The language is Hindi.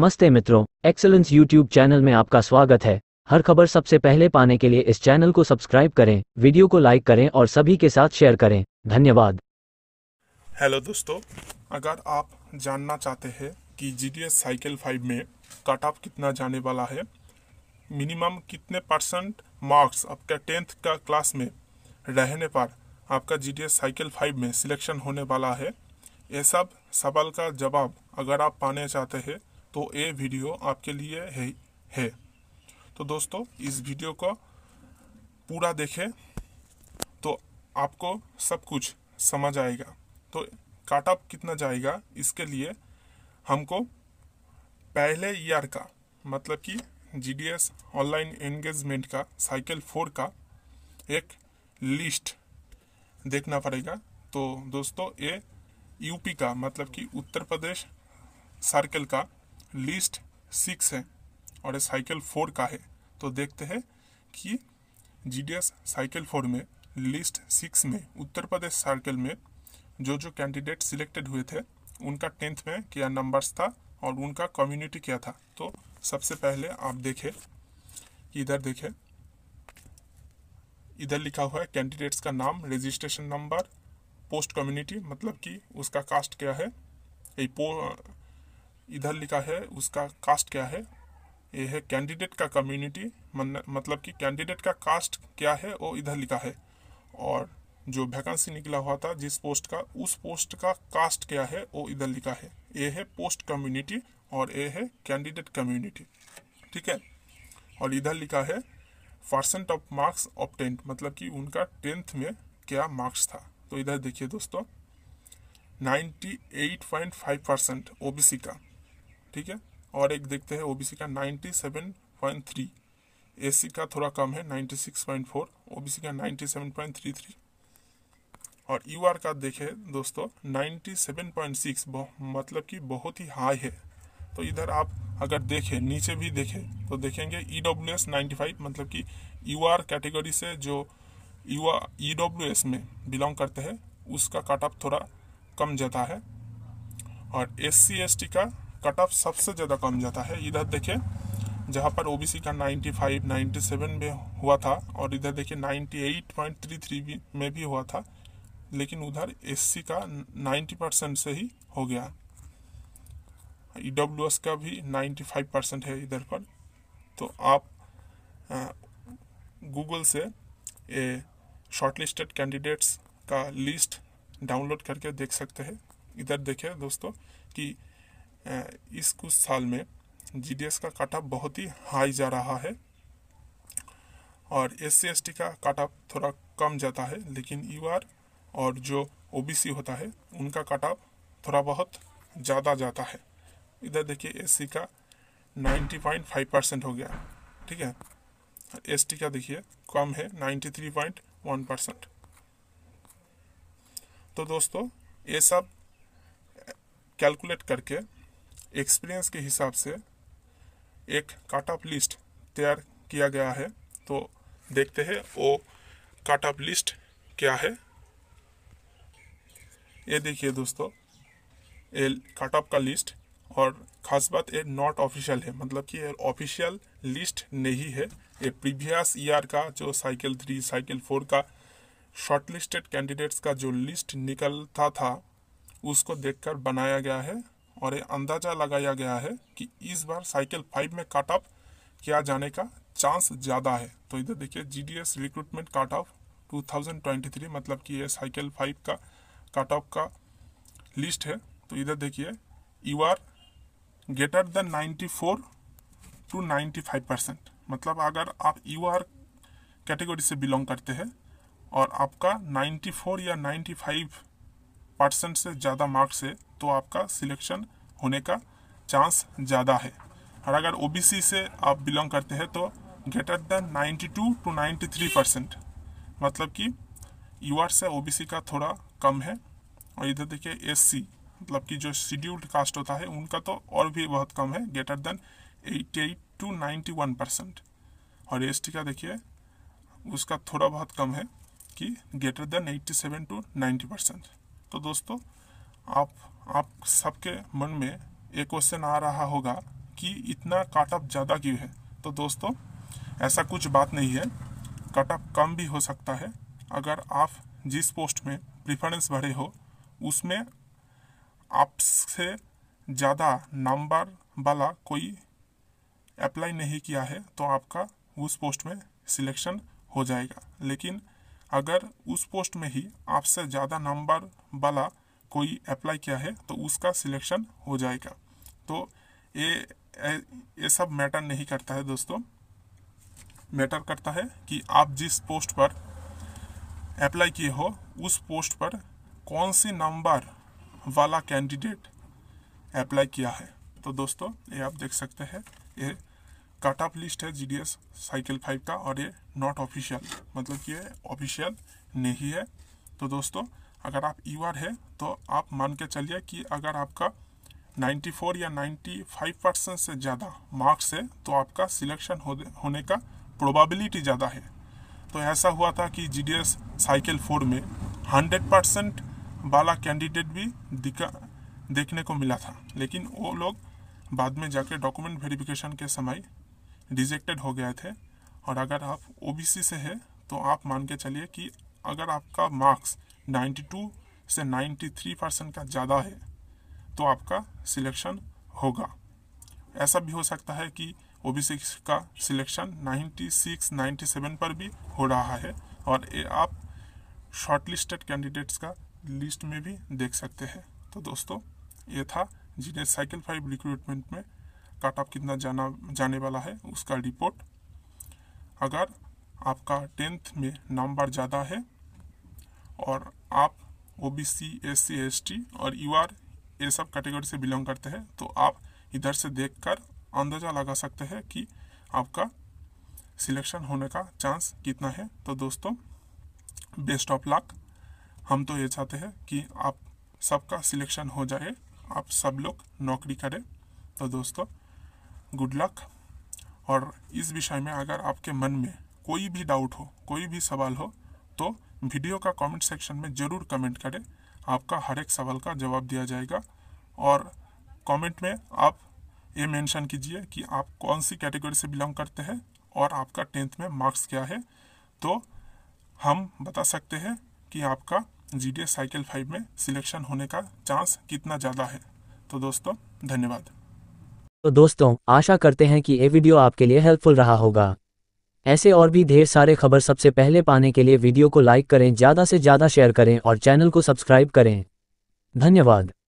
नमस्ते मित्रों एक्सलेंस यूट्यूब चैनल में आपका स्वागत है हर खबर सबसे पहले पाने के लिए इस चैनल को सब्सक्राइब करें वीडियो को लाइक करें और सभी के साथ शेयर करें धन्यवाद हेलो दोस्तों अगर आप जानना चाहते हैं कि G D S cycle five में कट ऑफ कितना जाने वाला है मिनिमम कितने परसेंट मार्क्स आपका टेंथ का क्लास में रहने पर आपका G D S cycle five में सिलेक्शन होने वाला है ये सब सवाल का जवाब अगर आप पाने चाहते हैं तो ये वीडियो आपके लिए है है तो दोस्तों इस वीडियो को पूरा देखें तो आपको सब कुछ समझ आएगा तो काट कितना जाएगा इसके लिए हमको पहले ईयर का मतलब कि जीडीएस ऑनलाइन एंगेजमेंट का साइकिल फोर का एक लिस्ट देखना पड़ेगा तो दोस्तों ये यूपी का मतलब कि उत्तर प्रदेश सर्कल का लिस्ट सिक्स है और ये साइकिल फोर का है तो देखते हैं कि जी साइकिल फोर में लिस्ट सिक्स में उत्तर प्रदेश सर्कल में जो जो कैंडिडेट सिलेक्टेड हुए थे उनका टेंथ में क्या नंबर्स था और उनका कम्युनिटी क्या था तो सबसे पहले आप देखें इधर देखें इधर लिखा हुआ है कैंडिडेट्स का नाम रजिस्ट्रेशन नंबर पोस्ट कम्युनिटी मतलब कि उसका कास्ट क्या है ये इधर लिखा है उसका कास्ट क्या है ये है कैंडिडेट का कम्युनिटी मतलब कि कैंडिडेट का कास्ट क्या है वो इधर लिखा है और जो वैकेंसी निकला हुआ था जिस पोस्ट का उस पोस्ट का कास्ट क्या है वो इधर लिखा है ये है पोस्ट कम्युनिटी और ये है कैंडिडेट कम्युनिटी ठीक है और इधर लिखा है परसेंट ऑफ मार्क्स ऑप्टेंट मतलब कि उनका टेंथ में क्या मार्क्स था तो इधर देखिए दोस्तों 98.5 परसेंट ओबीसी का ठीक है और एक देखते हैं ओबीसी का 97.3 एससी का थोड़ा कम है 96.4 ओबीसी का 97.33 और यूआर का देखे दोस्तों 97.6 मतलब कि बहुत ही हाई है तो इधर आप अगर देखें नीचे भी देखें तो देखेंगे E W S ninety five मतलब कि यू आर कैटेगरी से जो यू ई डब्ल्यू एस में बिलोंग करते हैं उसका कटअप थोड़ा कम जाता है और एस सी एस टी का कट ऑफ सबसे ज़्यादा कम जाता है इधर देखें जहाँ पर ओबीसी का 95, 97 में हुआ था और इधर देखिए 98.33 में भी हुआ था लेकिन उधर एससी का 90 परसेंट से ही हो गया ई e का भी 95 परसेंट है इधर पर तो आप गूगल से ए शॉर्टलिस्टेड कैंडिडेट्स का लिस्ट डाउनलोड करके देख सकते हैं इधर देखिए दोस्तों कि इस कुछ साल में जीडीएस का काटअप बहुत ही हाई जा रहा है और एस सी का काटअप थोड़ा कम जाता है लेकिन यू और जो ओ होता है उनका काटअप थोड़ा बहुत ज़्यादा जाता है इधर देखिए एस का 90.5 परसेंट हो गया ठीक है एस का देखिए कम है 93.1 परसेंट तो दोस्तों ये सब कैलकुलेट करके एक्सपीरियंस के हिसाब से एक काट ऑफ लिस्ट तैयार किया गया है तो देखते हैं वो काट ऑफ लिस्ट क्या है ये देखिए दोस्तों ये काट ऑफ का लिस्ट और खास बात ये नॉट ऑफिशियल है मतलब कि ये ऑफिशियल लिस्ट नहीं है ये प्रीवियस ईयर का जो साइकिल थ्री साइकिल फोर का शॉर्ट लिस्टेड कैंडिडेट्स का जो लिस्ट निकलता था उसको देखकर बनाया गया है और ये अंदाजा लगाया गया है कि इस बार साइकिल फाइव में कट ऑफ किया जाने का चांस ज़्यादा है तो इधर देखिए जीडीएस रिक्रूटमेंट कट ऑफ 2023 मतलब कि ये साइकिल फाइव का कट ऑफ का लिस्ट है तो इधर देखिए U R greater than 94 to 95 percent मतलब अगर आप यू आर कैटेगरी से बिलोंग करते हैं और आपका 94 या 95 परसेंट से ज़्यादा मार्क्स है तो आपका सिलेक्शन होने का चांस ज़्यादा है और अगर ओ से आप बिलोंग करते हैं तो ग्रेटर देन 92 टू 93 परसेंट मतलब कि यूआर से ओ का थोड़ा कम है और इधर देखिए एस मतलब कि जो शेड्यूल्ड कास्ट होता है उनका तो और भी बहुत कम है ग्रेटर देन 88 टू 91 परसेंट और एस का देखिए उसका थोड़ा बहुत कम है कि ग्रेटर देन 87 टू 90 परसेंट तो दोस्तों आप आप सबके मन में एक क्वेश्चन आ रहा होगा कि इतना कटअप ज़्यादा क्यों है तो दोस्तों ऐसा कुछ बात नहीं है कटअप कम भी हो सकता है अगर आप जिस पोस्ट में प्रिफरेंस भरे हो उसमें आपसे ज़्यादा नंबर वाला कोई अप्लाई नहीं किया है तो आपका उस पोस्ट में सिलेक्शन हो जाएगा लेकिन अगर उस पोस्ट में ही आपसे ज़्यादा नंबर वाला कोई अप्लाई किया है तो उसका सिलेक्शन हो जाएगा तो ये ये सब मैटर नहीं करता है दोस्तों मैटर करता है कि आप जिस पोस्ट पर अप्लाई किए हो उस पोस्ट पर कौन सी नंबर वाला कैंडिडेट अप्लाई किया है तो दोस्तों ये आप देख सकते हैं ये कट ऑफ लिस्ट है जीडीएस साइकिल फाइव का और ये नॉट ऑफिशियल मतलब कि ये ऑफिशियल नहीं है तो दोस्तों अगर आप यू है तो आप मान के चलिए कि अगर आपका 94 या 95 परसेंट से ज़्यादा मार्क्स है तो आपका सिलेक्शन होने का प्रोबेबिलिटी ज़्यादा है तो ऐसा हुआ था कि जी साइकिल फोर में 100 परसेंट वाला कैंडिडेट भी दिखा देखने को मिला था लेकिन वो लोग बाद में जाके डॉक्यूमेंट वेरिफिकेशन के समय रिजेक्टेड हो गए थे और अगर आप ओ से है तो आप मान के चलिए कि अगर आपका मार्क्स 92 से 93 परसेंट का ज़्यादा है तो आपका सिलेक्शन होगा ऐसा भी हो सकता है कि ओ बी का सिलेक्शन 96, 97 पर भी हो रहा है और ये आप शॉर्टलिस्टेड कैंडिडेट्स का लिस्ट में भी देख सकते हैं तो दोस्तों ये था जिन्हें साइकिल फाइव रिक्रूटमेंट में कट ऑफ कितना जाना जाने वाला है उसका रिपोर्ट अगर आपका टेंथ में नंबर ज़्यादा है और आप O B C S C S T और यू आर ये सब कैटेगरी से बिलोंग करते हैं तो आप इधर से देखकर अंदाज़ा लगा सकते हैं कि आपका सिलेक्शन होने का चांस कितना है तो दोस्तों बेस्ट ऑफ लक हम तो ये चाहते हैं कि आप सबका सिलेक्शन हो जाए आप सब लोग नौकरी करें तो दोस्तों गुड लक और इस विषय में अगर आपके मन में कोई भी डाउट हो कोई भी सवाल हो तो वीडियो का कमेंट सेक्शन में ज़रूर कमेंट करें आपका हर एक सवाल का जवाब दिया जाएगा और कमेंट में आप ये मेंशन कीजिए कि आप कौन सी कैटेगरी से बिलोंग करते हैं और आपका टेंथ में मार्क्स क्या है तो हम बता सकते हैं कि आपका जी डी साइकिल फाइव में सिलेक्शन होने का चांस कितना ज़्यादा है तो दोस्तों धन्यवाद तो दोस्तों आशा करते हैं कि ये वीडियो आपके लिए हेल्पफुल रहा होगा ऐसे और भी ढेर सारे खबर सबसे पहले पाने के लिए वीडियो को लाइक करें ज़्यादा से ज़्यादा शेयर करें और चैनल को सब्सक्राइब करें धन्यवाद